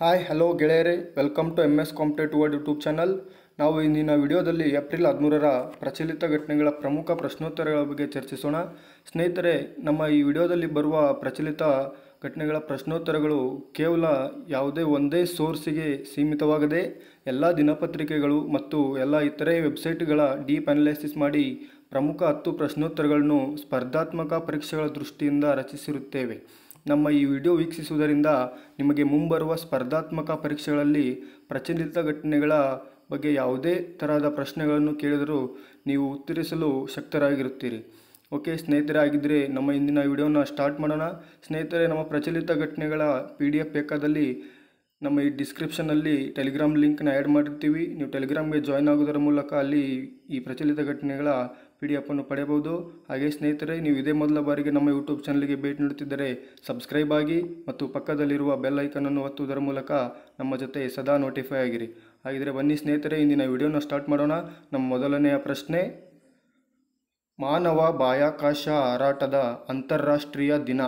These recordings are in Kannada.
ಹಾಯ್ ಹಲೋ ಗೆಳೆಯರೆ welcome to M S competitive word YouTube channel ನಾವು ಇಂದಿನ ವಿಡಿಯೋದಲ್ಲಿ ಏಪ್ರಿಲ್ ಹದಿಮೂರರ ಪ್ರಚಲಿತ ಘಟನೆಗಳ ಪ್ರಮುಖ ಪ್ರಶ್ನೋತ್ತರಗಳ ಬಗ್ಗೆ ಚರ್ಚಿಸೋಣ ಸ್ನೇಹಿತರೆ ನಮ್ಮ ಈ ವಿಡಿಯೋದಲ್ಲಿ ಬರುವ ಪ್ರಚಲಿತ ಘಟನೆಗಳ ಪ್ರಶ್ನೋತ್ತರಗಳು ಕೇವಲ ಯಾವುದೇ ಒಂದೇ ಸೋರ್ಸಿಗೆ ಸೀಮಿತವಾಗದೆ ಎಲ್ಲ ದಿನಪತ್ರಿಕೆಗಳು ಮತ್ತು ಎಲ್ಲ ಇತರೆ ವೆಬ್ಸೈಟ್ಗಳ ಡೀಪ್ ಅನಾಲಿಸಿಸ್ ಮಾಡಿ ಪ್ರಮುಖ ಹತ್ತು ಪ್ರಶ್ನೋತ್ತರಗಳನ್ನು ಸ್ಪರ್ಧಾತ್ಮಕ ಪರೀಕ್ಷೆಗಳ ದೃಷ್ಟಿಯಿಂದ ರಚಿಸಿರುತ್ತೇವೆ ನಮ್ಮ ಈ ವಿಡಿಯೋ ವೀಕ್ಷಿಸುವುದರಿಂದ ನಿಮಗೆ ಮುಂಬರುವ ಸ್ಪರ್ಧಾತ್ಮಕ ಪರೀಕ್ಷೆಗಳಲ್ಲಿ ಪ್ರಚಲಿತ ಘಟನೆಗಳ ಬಗ್ಗೆ ಯಾವುದೇ ತರಹದ ಪ್ರಶ್ನೆಗಳನ್ನು ಕೇಳಿದರೂ ನೀವು ಉತ್ತರಿಸಲು ಶಕ್ತರಾಗಿರುತ್ತೀರಿ ಓಕೆ ಸ್ನೇಹಿತರೆ ಆಗಿದ್ದರೆ ನಮ್ಮ ಇಂದಿನ ವಿಡಿಯೋನ ಸ್ಟಾರ್ಟ್ ಮಾಡೋಣ ಸ್ನೇಹಿತರೆ ನಮ್ಮ ಪ್ರಚಲಿತ ಘಟನೆಗಳ ಪಿ ಡಿ ಎಫ್ ಬೇಕಾದಲ್ಲಿ ನಮ್ಮ ಈ ಡಿಸ್ಕ್ರಿಪ್ಷನಲ್ಲಿ ಟೆಲಿಗ್ರಾಮ್ ಲಿಂಕ್ನ ಆ್ಯಡ್ ಮಾಡಿರ್ತೀವಿ ನೀವು ಟೆಲಿಗ್ರಾಮ್ಗೆ ಜಾಯ್ನ್ ಆಗೋದರ ಮೂಲಕ ಅಲ್ಲಿ ಈ ಪ್ರಚಲಿತ ಘಟನೆಗಳ ಪಿ ಡಿ ಎಫನ್ನು ಪಡೆಯಬಹುದು ಹಾಗೆ ಸ್ನೇಹಿತರೆ ನೀವು ಇದೇ ಮೊದಲ ಬಾರಿಗೆ ನಮ್ಮ ಯೂಟ್ಯೂಬ್ ಚಾನಲ್ಗೆ ಭೇಟಿ ನೀಡುತ್ತಿದ್ದರೆ ಸಬ್ಸ್ಕ್ರೈಬ್ ಆಗಿ ಮತ್ತು ಪಕ್ಕದಲ್ಲಿರುವ ಬೆಲ್ ಐಕನನ್ನು ಒತ್ತುವುದರ ಮೂಲಕ ನಮ್ಮ ಜೊತೆ ಸದಾ ನೋಟಿಫೈ ಆಗಿರಿ ಹಾಗಿದರೆ ಬನ್ನಿ ಸ್ನೇಹಿತರೆ ಇಂದಿನ ವಿಡಿಯೋನ ಸ್ಟಾರ್ಟ್ ಮಾಡೋಣ ನಮ್ಮ ಮೊದಲನೆಯ ಪ್ರಶ್ನೆ ಮಾನವ ಬಾಹ್ಯಾಕಾಶ ಹಾರಾಟದ ಅಂತಾರಾಷ್ಟ್ರೀಯ ದಿನ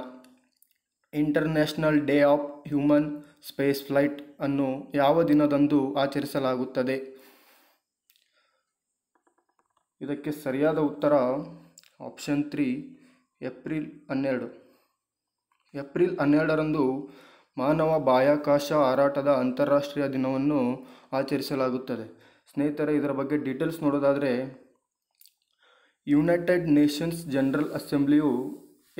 international day of human space flight ಅನ್ನು ಯಾವ ದಿನದಂದು ಆಚರಿಸಲಾಗುತ್ತದೆ ಇದಕ್ಕೆ ಸರಿಯಾದ ಉತ್ತರ ಆಪ್ಷನ್ ತ್ರೀ ಏಪ್ರಿಲ್ ಹನ್ನೆರಡು ಏಪ್ರಿಲ್ ಹನ್ನೆರಡರಂದು ಮಾನವ ಬಾಹ್ಯಾಕಾಶ ಹಾರಾಟದ ಅಂತಾರಾಷ್ಟ್ರೀಯ ದಿನವನ್ನು ಆಚರಿಸಲಾಗುತ್ತದೆ ಸ್ನೇಹಿತರೆ ಇದರ ಬಗ್ಗೆ ಡೀಟೇಲ್ಸ್ ನೋಡೋದಾದರೆ ಯುನೈಟೆಡ್ ನೇಷನ್ಸ್ ಜನರಲ್ ಅಸೆಂಬ್ಲಿಯು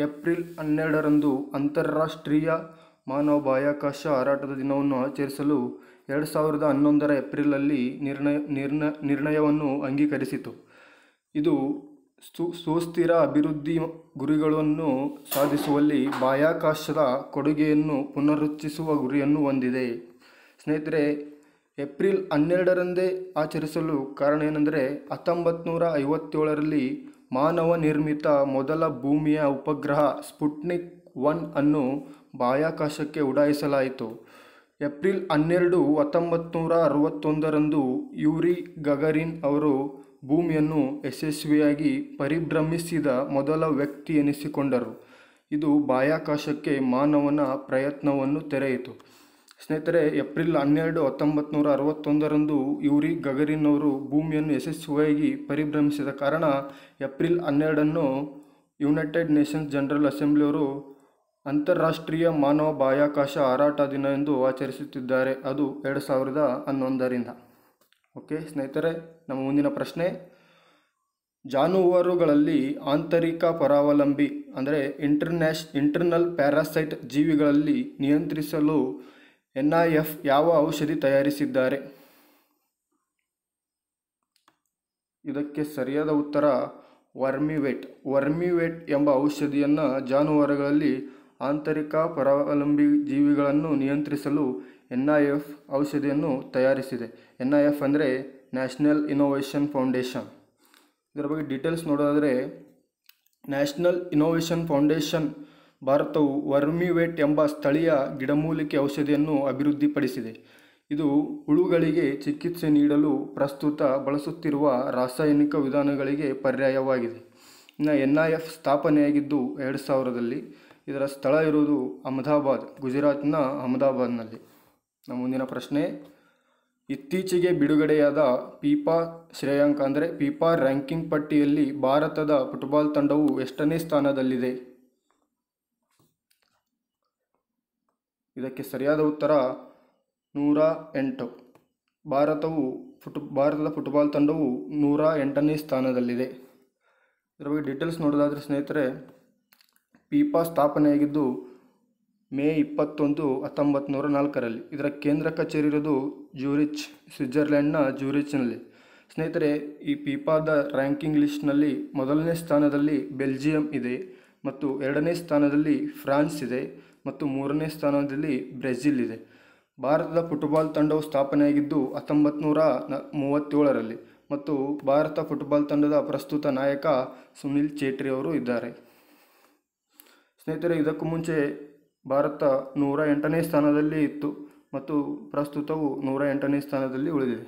ಏಪ್ರಿಲ್ ಹನ್ನೆರಡರಂದು ಅಂತಾರಾಷ್ಟ್ರೀಯ ಮಾನವ ಬಾಹ್ಯಾಕಾಶ ಹಾರಾಟದ ದಿನವನ್ನು ಆಚರಿಸಲು ಎರಡು ಸಾವಿರದ ಹನ್ನೊಂದರ ಏಪ್ರಿಲಲ್ಲಿ ನಿರ್ಣಯ ನಿರ್ಣಯ ನಿರ್ಣಯವನ್ನು ಅಂಗೀಕರಿಸಿತು ಇದು ಸು ಸುಸ್ಥಿರ ಅಭಿವೃದ್ಧಿ ಗುರಿಗಳನ್ನು ಸಾಧಿಸುವಲ್ಲಿ ಬಾಹ್ಯಾಕಾಶದ ಕೊಡುಗೆಯನ್ನು ಪುನರುಚ್ಚಿಸುವ ಗುರಿಯನ್ನು ಹೊಂದಿದೆ ಸ್ನೇಹಿತರೆ ಏಪ್ರಿಲ್ ಹನ್ನೆರಡರಂದೇ ಆಚರಿಸಲು ಕಾರಣ ಏನೆಂದರೆ ಹತ್ತೊಂಬತ್ತು ನೂರ ಐವತ್ತೇಳರಲ್ಲಿ ಮಾನವ ನಿರ್ಮಿತ ಮೊದಲ ಭೂಮಿಯ ಉಪಗ್ರಹ ಸ್ಪುಟ್ನಿಕ್ ಒನ್ ಅನ್ನು ಬಾಹ್ಯಾಕಾಶಕ್ಕೆ ಉಡಾಯಿಸಲಾಯಿತು ಏಪ್ರಿಲ್ ಹನ್ನೆರಡು ಹತ್ತೊಂಬತ್ತು ನೂರ ಅರವತ್ತೊಂದರಂದು ಯೂರಿ ಗಗರಿನ್ ಅವರು ಭೂಮಿಯನ್ನು ಯಶಸ್ವಿಯಾಗಿ ಪರಿಭ್ರಮಿಸಿದ ಮೊದಲ ವ್ಯಕ್ತಿ ಎನಿಸಿಕೊಂಡರು ಇದು ಬಾಹ್ಯಾಕಾಶಕ್ಕೆ ಮಾನವನ ಪ್ರಯತ್ನವನ್ನು ತೆರೆಯಿತು ಸ್ನೇಹಿತರೆ ಏಪ್ರಿಲ್ ಹನ್ನೆರಡು ಹತ್ತೊಂಬತ್ತು ನೂರ ಅರವತ್ತೊಂದರಂದು ಯೂರಿ ಗಗರಿನ್ ಅವರು ಭೂಮಿಯನ್ನು ಯಶಸ್ವಿಯಾಗಿ ಪರಿಭ್ರಮಿಸಿದ ಕಾರಣ ಏಪ್ರಿಲ್ ಹನ್ನೆರಡನ್ನು ಯುನೈಟೆಡ್ ನೇಷನ್ಸ್ ಜನರಲ್ ಅಸೆಂಬ್ಲಿಯವರು ಅಂತಾರಾಷ್ಟ್ರೀಯ ಮಾನವ ಬಾಹ್ಯಾಕಾಶ ಹಾರಾಟ ದಿನ ಎಂದು ಆಚರಿಸುತ್ತಿದ್ದಾರೆ ಅದು ಎರಡು ಸಾವಿರದ ಹನ್ನೊಂದರಿಂದ ಓಕೆ ಸ್ನೇಹಿತರೆ ನಮ್ಮ ಮುಂದಿನ ಪ್ರಶ್ನೆ ಜಾನುವಾರುಗಳಲ್ಲಿ ಆಂತರಿಕ ಪರಾವಲಂಬಿ ಅಂದರೆ ಇಂಟರ್ನ್ಯಾಷ್ ಇಂಟರ್ನಲ್ ಪ್ಯಾರಾಸೈಟ್ ಜೀವಿಗಳಲ್ಲಿ ನಿಯಂತ್ರಿಸಲು ಎನ್ ಐ ಎಫ್ ಯಾವ ಔಷಧಿ ತಯಾರಿಸಿದ್ದಾರೆ ಇದಕ್ಕೆ ಸರಿಯಾದ ಉತ್ತರ ವರ್ಮಿವೇಟ್ ವರ್ಮಿವೇಟ್ ಎಂಬ ಔಷಧಿಯನ್ನು ಜಾನುವಾರುಗಳಲ್ಲಿ ಆಂತರಿಕ ಪರಾವಲಂಬಿ ಜೀವಿಗಳನ್ನು ನಿಯಂತ್ರಿಸಲು ಎನ್ ಐ ಎಫ್ ಔಷಧಿಯನ್ನು ತಯಾರಿಸಿದೆ ಎನ್ ಐ ಎಫ್ ಅಂದರೆ ನ್ಯಾಷನಲ್ ಇನೋವೇಷನ್ ಫೌಂಡೇಶನ್ ಇದರ ಬಗ್ಗೆ ಡೀಟೇಲ್ಸ್ ನೋಡೋದಾದರೆ ನ್ಯಾಷನಲ್ ಇನೋವೇಷನ್ ಫೌಂಡೇಶನ್ ಭಾರತವು ವರ್ಮಿವೇಟ್ ಎಂಬ ಸ್ಥಳೀಯ ಗಿಡಮೂಲಿಕೆ ಔಷಧಿಯನ್ನು ಅಭಿವೃದ್ಧಿಪಡಿಸಿದೆ ಇದು ಹುಳುಗಳಿಗೆ ಚಿಕಿತ್ಸೆ ನೀಡಲು ಪ್ರಸ್ತುತ ಬಳಸುತ್ತಿರುವ ರಾಸಾಯನಿಕ ವಿಧಾನಗಳಿಗೆ ಪರ್ಯಾಯವಾಗಿದೆ ಇನ್ನು ಎನ್ ಐ ಎಫ್ ಸ್ಥಾಪನೆಯಾಗಿದ್ದು ಎರಡು ಸಾವಿರದಲ್ಲಿ ಇದರ ಸ್ಥಳ ಇರುವುದು ಅಹಮದಾಬಾದ್ ಗುಜರಾತ್ನ ಅಹಮದಾಬಾದ್ನಲ್ಲಿ ನಮ್ಮ ಮುಂದಿನ ಪ್ರಶ್ನೆ ಇತ್ತೀಚೆಗೆ ಬಿಡುಗಡೆಯಾದ ಪೀಪಾ ಶ್ರೇಯಾಂಕ ಅಂದರೆ ಪೀಪಾ ರ್ಯಾಂಕಿಂಗ್ ಪಟ್ಟಿಯಲ್ಲಿ ಭಾರತದ ಫುಟ್ಬಾಲ್ ತಂಡವು ಎಷ್ಟನೇ ಸ್ಥಾನದಲ್ಲಿದೆ ಇದಕ್ಕೆ ಸರಿಯಾದ ಉತ್ತರ ನೂರ ಎಂಟು ಭಾರತವು ಫುಟ್ ಭಾರತದ ಫುಟ್ಬಾಲ್ ತಂಡವು ನೂರ ಎಂಟನೇ ಸ್ಥಾನದಲ್ಲಿದೆ ಇದರ ಬಗ್ಗೆ ಡೀಟೇಲ್ಸ್ ನೋಡೋದಾದರೆ ಸ್ನೇಹಿತರೆ ಪೀಪಾ ಸ್ಥಾಪನೆಯಾಗಿದ್ದು ಮೇ ಇಪ್ಪತ್ತೊಂದು ಹತ್ತೊಂಬತ್ತು ನೂರ ನಾಲ್ಕರಲ್ಲಿ ಇದರ ಕೇಂದ್ರ ಕಚೇರಿ ಇರೋದು ಜ್ಯೂರಿಚ್ ಸ್ವಿಟ್ಜರ್ಲೆಂಡ್ನ ಜ್ಯೂರಿಚ್ನಲ್ಲಿ ಸ್ನೇಹಿತರೆ ಈ ಪೀಪಾದ ರ್ಯಾಂಕಿಂಗ್ ಲಿಸ್ಟ್ನಲ್ಲಿ ಮೊದಲನೇ ಸ್ಥಾನದಲ್ಲಿ ಬೆಲ್ಜಿಯಂ ಇದೆ ಮತ್ತು ಎರಡನೇ ಸ್ಥಾನದಲ್ಲಿ ಫ್ರಾನ್ಸ್ ಇದೆ ಮತ್ತು ಮೂರನೇ ಸ್ಥಾನದಲ್ಲಿ ಬ್ರೆಜಿಲ್ ಇದೆ ಭಾರತದ ಫುಟ್ಬಾಲ್ ತಂಡವು ಸ್ಥಾಪನೆಯಾಗಿದ್ದು ಹತ್ತೊಂಬತ್ತು ನೂರ ಮೂವತ್ತೇಳರಲ್ಲಿ ಮತ್ತು ಭಾರತ ಫುಟ್ಬಾಲ್ ತಂಡದ ಪ್ರಸ್ತುತ ನಾಯಕ ಸುನಿಲ್ ಚೇಟ್ರಿ ಅವರು ಇದ್ದಾರೆ ಸ್ನೇಹಿತರೆ ಇದಕ್ಕೂ ಮುಂಚೆ ಭಾರತ ನೂರ ಎಂಟನೇ ಸ್ಥಾನದಲ್ಲಿ ಇತ್ತು ಮತ್ತು ಪ್ರಸ್ತುತವು ನೂರ ಎಂಟನೇ ಸ್ಥಾನದಲ್ಲಿ ಉಳಿದಿದೆ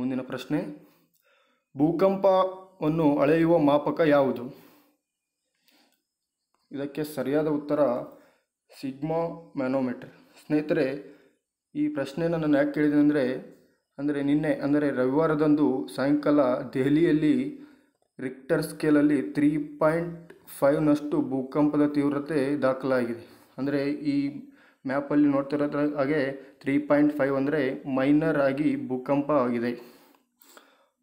ಮುಂದಿನ ಪ್ರಶ್ನೆ ಭೂಕಂಪವನ್ನು ಅಳೆಯುವ ಮಾಪಕ ಯಾವುದು ಇದಕ್ಕೆ ಸರಿಯಾದ ಉತ್ತರ ಸಿಗ್ಮಾ ಮ್ಯಾನೋಮೀಟರ್ ಸ್ನೇಹಿತರೆ ಈ ಪ್ರಶ್ನೆಯನ್ನು ನಾನು ಯಾಕೆ ಕೇಳಿದೆ ಅಂದರೆ ಅಂದರೆ ನಿನ್ನೆ ಅಂದರೆ ರವಿವಾರದಂದು ಸಾಯಂಕಾಲ ದೆಹಲಿಯಲ್ಲಿ ರಿಕ್ಟರ್ ಸ್ಕೇಲಲ್ಲಿ ತ್ರೀ ಪಾಯಿಂಟ್ ಫೈವ್ನಷ್ಟು ಭೂಕಂಪದ ತೀವ್ರತೆ ದಾಖಲಾಗಿದೆ ಅಂದರೆ ಈ ಮ್ಯಾಪಲ್ಲಿ ನೋಡ್ತಿರೋದ್ರ ಹಾಗೆ ತ್ರೀ ಪಾಯಿಂಟ್ ಫೈವ್ ಅಂದರೆ ಮೈನರ್ ಆಗಿ ಭೂಕಂಪ ಆಗಿದೆ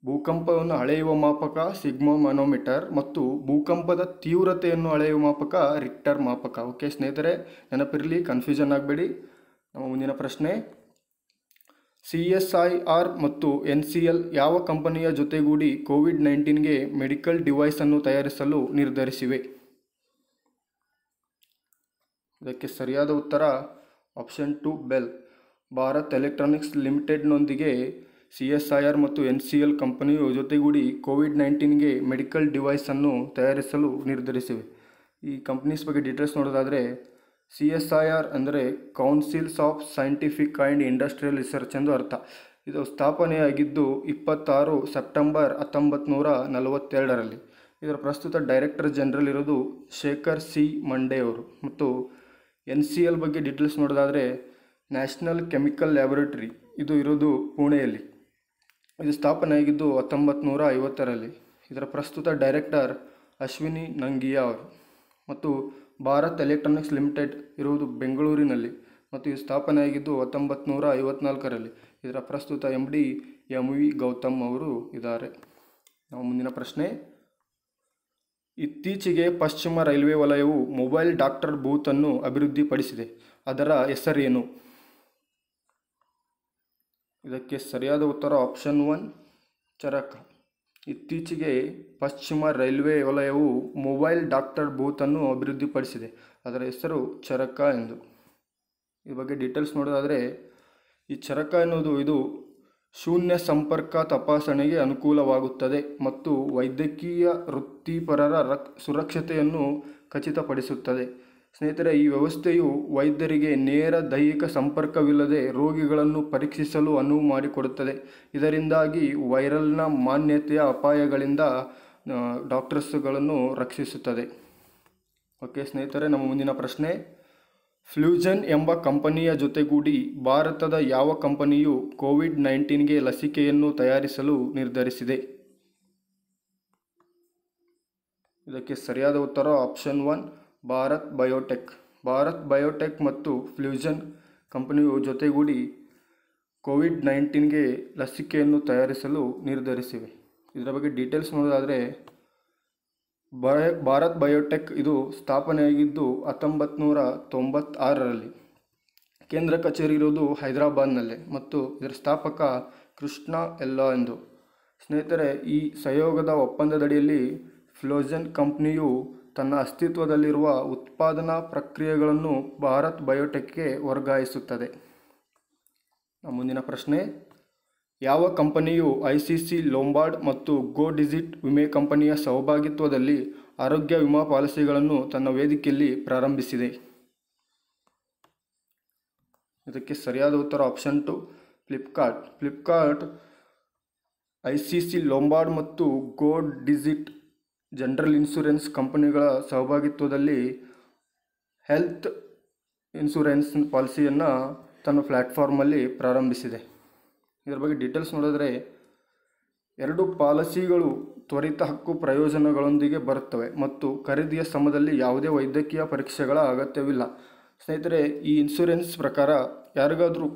ಭೂಕಂಪವನ್ನು ಅಳೆಯುವ ಮಾಪಕ ಸಿಗ್ಮಾ ಮನೋಮೀಟರ್ ಮತ್ತು ಭೂಕಂಪದ ತೀವ್ರತೆಯನ್ನು ಅಳೆಯುವ ಮಾಪಕ ರಿಕ್ಟರ್ ಮಾಪಕ ಓಕೆ ಸ್ನೇಹಿತರೆ ನೆನಪಿರಲಿ ಕನ್ಫ್ಯೂಷನ್ ಆಗಬೇಡಿ ನಮ್ಮ ಮುಂದಿನ ಪ್ರಶ್ನೆ ಸಿ ಎಸ್ ಐ ಆರ್ ಮತ್ತು ಎನ್ ಸಿ ಎಲ್ ಯಾವ ಕಂಪನಿಯ ಜೊತೆಗೂಡಿ ಕೋವಿಡ್ ನೈನ್ಟೀನ್ಗೆ ಮೆಡಿಕಲ್ ಡಿವೈಸನ್ನು ತಯಾರಿಸಲು ನಿರ್ಧರಿಸಿವೆ ಇದಕ್ಕೆ ಸರಿಯಾದ ಉತ್ತರ option two BEL Bharat electronics ಲಿಮಿಟೆಡ್ನೊಂದಿಗೆ ಸಿ ಎಸ್ ಐ ಆರ್ ಮತ್ತು ಎನ್ ಸಿ ಎಲ್ ಕಂಪನಿಯು ಜೊತೆಗೂಡಿ ಕೋವಿಡ್ ನೈನ್ಟೀನ್ಗೆ ಮೆಡಿಕಲ್ ಡಿವೈಸನ್ನು ತಯಾರಿಸಲು ನಿರ್ಧರಿಸಿವೆ ಈ ಕಂಪ್ನೀಸ್ ಬಗ್ಗೆ ಡೀಟೇಲ್ಸ್ ನೋಡೋದಾದರೆ ಸಿ ಎಸ್ ಐ ಆರ್ ಅಂದರೆ councils of scientific and industrial research ಎಂದು ಅರ್ಥ ಇದು ಸ್ಥಾಪನೆಯಾಗಿದ್ದು ಇಪ್ಪತ್ತಾರು ಸೆಪ್ಟೆಂಬರ್ ಹತ್ತೊಂಬತ್ತು ನೂರ ನಲವತ್ತೆರಡರಲ್ಲಿ ಇದರ ಪ್ರಸ್ತುತ ಡೈರೆಕ್ಟರ್ ಜನರಲ್ ಇರೋದು ಶೇಖರ್ ಸಿ ಮಂಡೆ ಅವರು ಮತ್ತು ಎನ್ ಸಿ ಎಲ್ ಬಗ್ಗೆ ಡೀಟೇಲ್ಸ್ ನೋಡೋದಾದರೆ ನ್ಯಾಷನಲ್ ಕೆಮಿಕಲ್ ಲ್ಯಾಬೊರೇಟ್ರಿ ಇದು ಇರೋದು ಪುಣೆಯಲ್ಲಿ ಇದು ಸ್ಥಾಪನೆ ಆಗಿದ್ದು ಹತ್ತೊಂಬತ್ತು ನೂರ ಐವತ್ತರಲ್ಲಿ ಇದರ ಪ್ರಸ್ತುತ ಡೈರೆಕ್ಟರ್ ಅಶ್ವಿನಿ ನಂಗಿಯಾ ಅವರು ಮತ್ತು ಭಾರತ್ ಎಲೆಕ್ಟ್ರಾನಿಕ್ಸ್ ಲಿಮಿಟೆಡ್ ಇರುವುದು ಬೆಂಗಳೂರಿನಲ್ಲಿ ಮತ್ತು ಇದು ಸ್ಥಾಪನೆಯಾಗಿದ್ದು ಹತ್ತೊಂಬತ್ತು ನೂರ ಐವತ್ನಾಲ್ಕರಲ್ಲಿ ಇದರ ಪ್ರಸ್ತುತ M D M V Gautam ಅವರು ಇದ್ದಾರೆ ನಾವು ಮುಂದಿನ ಪ್ರಶ್ನೆ ಇತ್ತೀಚೆಗೆ ಪಶ್ಚಿಮ ರೈಲ್ವೆ ವಲಯವು ಮೊಬೈಲ್ ಡಾಕ್ಟರ್ ಬೂತನ್ನು ಅಭಿವೃದ್ಧಿಪಡಿಸಿದೆ ಅದರ ಹೆಸರೇನು ಇದಕ್ಕೆ ಸರಿಯಾದ ಉತ್ತರ ಆಪ್ಷನ್ ಒನ್ ಚರಕ ಇತ್ತೀಚೆಗೆ ಪಶ್ಚಿಮ ರೈಲ್ವೆ ವಲಯವು ಮೊಬೈಲ್ ಡಾಕ್ಟರ್ ಬೂತನ್ನು ಅಭಿವೃದ್ಧಿಪಡಿಸಿದೆ ಅದರ ಹೆಸರು ಚರಕ ಎಂದು ಈ ಬಗ್ಗೆ ಡೀಟೇಲ್ಸ್ ನೋಡೋದಾದರೆ ಈ ಚರಕ ಎನ್ನುವುದು ಇದು ಶೂನ್ಯ ಸಂಪರ್ಕ ತಪಾಸಣೆಗೆ ಅನುಕೂಲವಾಗುತ್ತದೆ ಮತ್ತು ವೈದ್ಯಕೀಯ ವೃತ್ತಿಪರರ ರಕ್ ಸುರಕ್ಷತೆಯನ್ನು ಖಚಿತಪಡಿಸುತ್ತದೆ ಸ್ನೇಹಿತರೆ ಈ ವ್ಯವಸ್ಥೆಯು ವೈದ್ಯರಿಗೆ ನೇರ ದೈಹಿಕ ಸಂಪರ್ಕವಿಲ್ಲದೆ ರೋಗಿಗಳನ್ನು ಪರೀಕ್ಷಿಸಲು ಅನುವು ಮಾಡಿಕೊಡುತ್ತದೆ ಇದರಿಂದಾಗಿ ವೈರಲ್ನ ಮಾನ್ಯತೆಯ ಅಪಾಯಗಳಿಂದ ಡಾಕ್ಟರ್ಸ್ಗಳನ್ನು ರಕ್ಷಿಸುತ್ತದೆ ಓಕೆ ಸ್ನೇಹಿತರೆ ನಮ್ಮ ಮುಂದಿನ ಪ್ರಶ್ನೆ ಫ್ಲೂಜನ್ ಎಂಬ ಕಂಪನಿಯ ಜೊತೆಗೂಡಿ ಭಾರತದ ಯಾವ ಕಂಪನಿಯು ಕೋವಿಡ್ ನೈನ್ಟೀನ್ಗೆ ಲಸಿಕೆಯನ್ನು ತಯಾರಿಸಲು ನಿರ್ಧರಿಸಿದೆ ಇದಕ್ಕೆ ಸರಿಯಾದ ಉತ್ತರ option one Bharat biotech Bharat biotech ಮತ್ತು ಫ್ಲೂಜನ್ ಕಂಪನಿಯು ಜೊತೆಗೂಡಿ ಕೋವಿಡ್ ನೈನ್ಟೀನ್ಗೆ ಲಸಿಕೆಯನ್ನು ತಯಾರಿಸಲು ನಿರ್ಧರಿಸಿವೆ ಇದರ ಬಗ್ಗೆ ಡೀಟೇಲ್ಸ್ ನೋಡೋದಾದರೆ ಬಯ ಭಾರತ್ ಬಯೋಟೆಕ್ ಇದು ಸ್ಥಾಪನೆಯಾಗಿದ್ದು ಹತ್ತೊಂಬತ್ತು ನೂರ ತೊಂಬತ್ತಾರರಲ್ಲಿ ಕೇಂದ್ರ ಕಚೇರಿ ಇರೋದು ಹೈದರಾಬಾದ್ನಲ್ಲೇ ಮತ್ತು ಇದರ ಸ್ಥಾಪಕ ಕೃಷ್ಣ ಎಲ್ಲ ಎಂದು ಸ್ನೇಹಿತರೆ ಈ ಸಹಯೋಗದ ಒಪ್ಪಂದದಡಿಯಲ್ಲಿ ಫ್ಲೋಜನ್ ಕಂಪ್ನಿಯು ತನ್ನ ಅಸ್ತಿತ್ವದಲ್ಲಿರುವ ಉತ್ಪಾದನಾ ಪ್ರಕ್ರಿಯೆಗಳನ್ನು ಭಾರತ್ ಬಯೋಟೆಕ್ಗೆ ವರ್ಗಾಯಿಸುತ್ತದೆ ಮುಂದಿನ ಪ್ರಶ್ನೆ ಯಾವ ಕಂಪನಿಯು ಐ ಸಿ ಸಿ ಲೋಂಬಾರ್ಡ್ ಮತ್ತು ಗೋ ಡಿಜಿಟ್ ವಿಮೆ ಕಂಪನಿಯ ಸಹಭಾಗಿತ್ವದಲ್ಲಿ ಆರೋಗ್ಯ ವಿಮಾ ಪಾಲಿಸಿಗಳನ್ನು ತನ್ನ ವೇದಿಕೆಯಲ್ಲಿ ಪ್ರಾರಂಭಿಸಿದೆ ಇದಕ್ಕೆ ಸರಿಯಾದ ಉತ್ತರ option two Flipkart Flipkart I C C Lombard ಮತ್ತು ಗೋ ಡಿಜಿಟ್ ಜನರಲ್ ಇನ್ಶೂರೆನ್ಸ್ ಕಂಪನಿಗಳ ಸಹಭಾಗಿತ್ವದಲ್ಲಿ ಹೆಲ್ತ್ ಇನ್ಶೂರೆನ್ಸ್ ಪಾಲಿಸಿಯನ್ನು ತನ್ನ ಪ್ಲ್ಯಾಟ್ಫಾರ್ಮಲ್ಲಿ ಪ್ರಾರಂಭಿಸಿದೆ ಇದರ ಬಗ್ಗೆ ಡೀಟೇಲ್ಸ್ ನೋಡಿದ್ರೆ ಎರಡು ಪಾಲಿಸಿಗಳು ತ್ವರಿತ ಹಕ್ಕು ಪ್ರಯೋಜನಗಳೊಂದಿಗೆ ಬರುತ್ತವೆ ಮತ್ತು ಖರೀದಿಯ ಸಮಯದಲ್ಲಿ ಯಾವುದೇ ವೈದ್ಯಕೀಯ ಪರೀಕ್ಷೆಗಳ ಅಗತ್ಯವಿಲ್ಲ ಸ್ನೇಹಿತರೆ ಈ ಇನ್ಸೂರೆನ್ಸ್ ಪ್ರಕಾರ ಯಾರಿಗಾದರೂ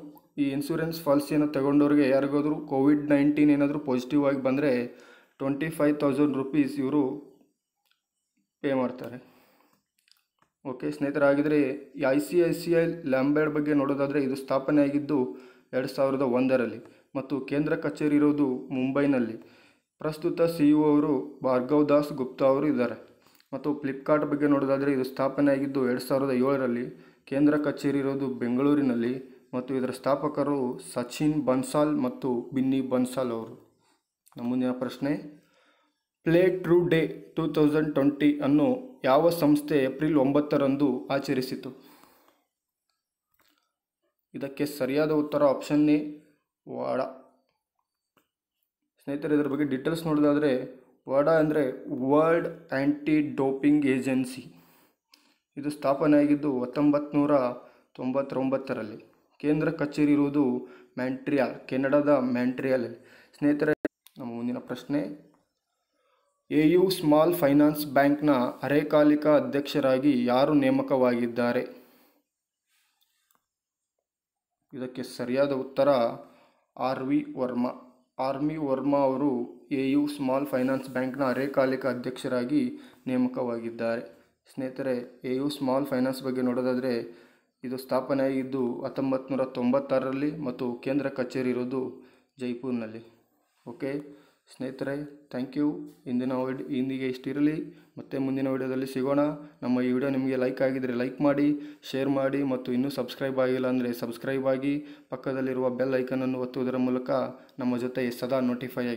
ಈ ಇನ್ಸೂರೆನ್ಸ್ ಪಾಲಿಸಿಯನ್ನು ತಗೊಂಡವ್ರಿಗೆ ಯಾರಿಗಾದರೂ ಕೋವಿಡ್ ನೈನ್ಟೀನ್ ಏನಾದರೂ ಪಾಸಿಟಿವ್ ಆಗಿ ಬಂದರೆ ಟ್ವೆಂಟಿ ಫೈವ್ ತೌಸಂಡ್ ರುಪೀಸ್ ಇವರು ಪೇ ಮಾಡ್ತಾರೆ ಓಕೆ ಸ್ನೇಹಿತರೆ I C I C I Lombard ಬಗ್ಗೆ ನೋಡೋದಾದರೆ ಇದು ಸ್ಥಾಪನೆ ಆಗಿದ್ದು ಎರಡು ಸಾವಿರದ ಒಂದರಲ್ಲಿ ಮತ್ತು ಕೇಂದ್ರ ಕಚೇರಿ ಇರೋದು ಮುಂಬೈನಲ್ಲಿ ಪ್ರಸ್ತುತ ಸಿ ಇ ಅವರು ಭಾರ್ಗವ್ ದಾಸ್ ಗುಪ್ತಾ ಅವರು ಇದ್ದಾರೆ ಮತ್ತು ಫ್ಲಿಪ್ಕಾರ್ಟ್ ಬಗ್ಗೆ ನೋಡೋದಾದರೆ ಇದು ಸ್ಥಾಪನೆ ಆಗಿದ್ದು ಎರಡು ಸಾವಿರದ ಏಳರಲ್ಲಿ ಕೇಂದ್ರ ಕಚೇರಿ ಇರೋದು ಬೆಂಗಳೂರಿನಲ್ಲಿ ಮತ್ತು ಇದರ ಸ್ಥಾಪಕರು ಸಚಿನ್ ಬನ್ಸಾಲ್ ಮತ್ತು ಬಿನ್ನಿ ಬನ್ಸಾಲ್ ಅವರು ನಮ್ಮ ಮುಂದಿನ ಪ್ರಶ್ನೆ Play True Day two thousand twenty ಅನ್ನು ಯಾವ ಸಂಸ್ಥೆ ಏಪ್ರಿಲ್ ಒಂಬತ್ತರಂದು ಆಚರಿಸಿತು ಇದಕ್ಕೆ ಸರಿಯಾದ ಉತ್ತರ ಆಪ್ಷನ್ನೇ ವಾಡ ಸ್ನೇಹಿತರೆ ಇದರ ಬಗ್ಗೆ ಡೀಟೇಲ್ಸ್ ನೋಡೋದಾದರೆ ವಾಡಾ ಅಂದರೆ ವರ್ಲ್ಡ್ ಆ್ಯಂಟಿ ಡೋಪಿಂಗ್ ಏಜೆನ್ಸಿ ಇದು ಸ್ಥಾಪನೆಯಾಗಿದ್ದು ಹತ್ತೊಂಬತ್ತು ನೂರ ತೊಂಬತ್ತೊಂಬತ್ತರಲ್ಲಿ ಕೇಂದ್ರ ಕಚೇರಿ ಇರುವುದು ಮ್ಯಾಂಟ್ರಿಯಾಲ್ ಕೆನಡಾದ ಮ್ಯಾಂಟ್ರಿಯಾಲಲ್ಲಿ ಸ್ನೇಹಿತರೆ ನಮ್ಮ ಮುಂದಿನ ಪ್ರಶ್ನೆ ಎ ಯು ಸ್ಮಾಲ್ ಫೈನಾನ್ಸ್ ಬ್ಯಾಂಕ್ನ ಅರೆಕಾಲಿಕ ಅಧ್ಯಕ್ಷರಾಗಿ ಯಾರು ನೇಮಕವಾಗಿದ್ದಾರೆ ಇದಕ್ಕೆ ಸರಿಯಾದ ಉತ್ತರ R V Varma R V Varma ಅವರು ಎ ಯು ಸ್ಮಾಲ್ ಫೈನಾನ್ಸ್ ಬ್ಯಾಂಕ್ನ ಅರೆಕಾಲಿಕ ಅಧ್ಯಕ್ಷರಾಗಿ ನೇಮಕವಾಗಿದ್ದಾರೆ ಸ್ನೇಹಿತರೆ ಎ ಯು ಸ್ಮಾಲ್ ಫೈನಾನ್ಸ್ ಬಗ್ಗೆ ನೋಡೋದಾದರೆ ಇದು ಸ್ಥಾಪನೆಯಾಗಿದ್ದು ಹತ್ತೊಂಬತ್ತು ನೂರ ತೊಂಬತ್ತಾರರಲ್ಲಿ ಮತ್ತು ಕೇಂದ್ರ ಕಚೇರಿ ಇರೋದು ಜೈಪುರ್ನಲ್ಲಿ ಓಕೆ ಸ್ನೇಹಿತರೆ ಥ್ಯಾಂಕ್ ಯು ಇಂದಿನ ವಿಡಿಯೋ ಇಂದಿಗೆ ಇಷ್ಟಿರಲಿ ಮತ್ತೆ ಮುಂದಿನ ವಿಡಿಯೋದಲ್ಲಿ ಸಿಗೋಣ ನಮ್ಮ ಈ ವಿಡಿಯೋ ನಿಮಗೆ ಲೈಕ್ ಆಗಿದರೆ ಲೈಕ್ ಮಾಡಿ ಶೇರ್ ಮಾಡಿ ಮತ್ತು ಇನ್ನೂ ಸಬ್ಸ್ಕ್ರೈಬ್ ಆಗಿಲ್ಲ ಅಂದರೆ ಸಬ್ಸ್ಕ್ರೈಬ್ ಆಗಿ ಪಕ್ಕದಲ್ಲಿರುವ ಬೆಲ್ ಐಕನನ್ನು ಒತ್ತುವುದರ ಮೂಲಕ ನಮ್ಮ ಜೊತೆ ಸದಾ ನೋಟಿಫೈ ಆಗಿ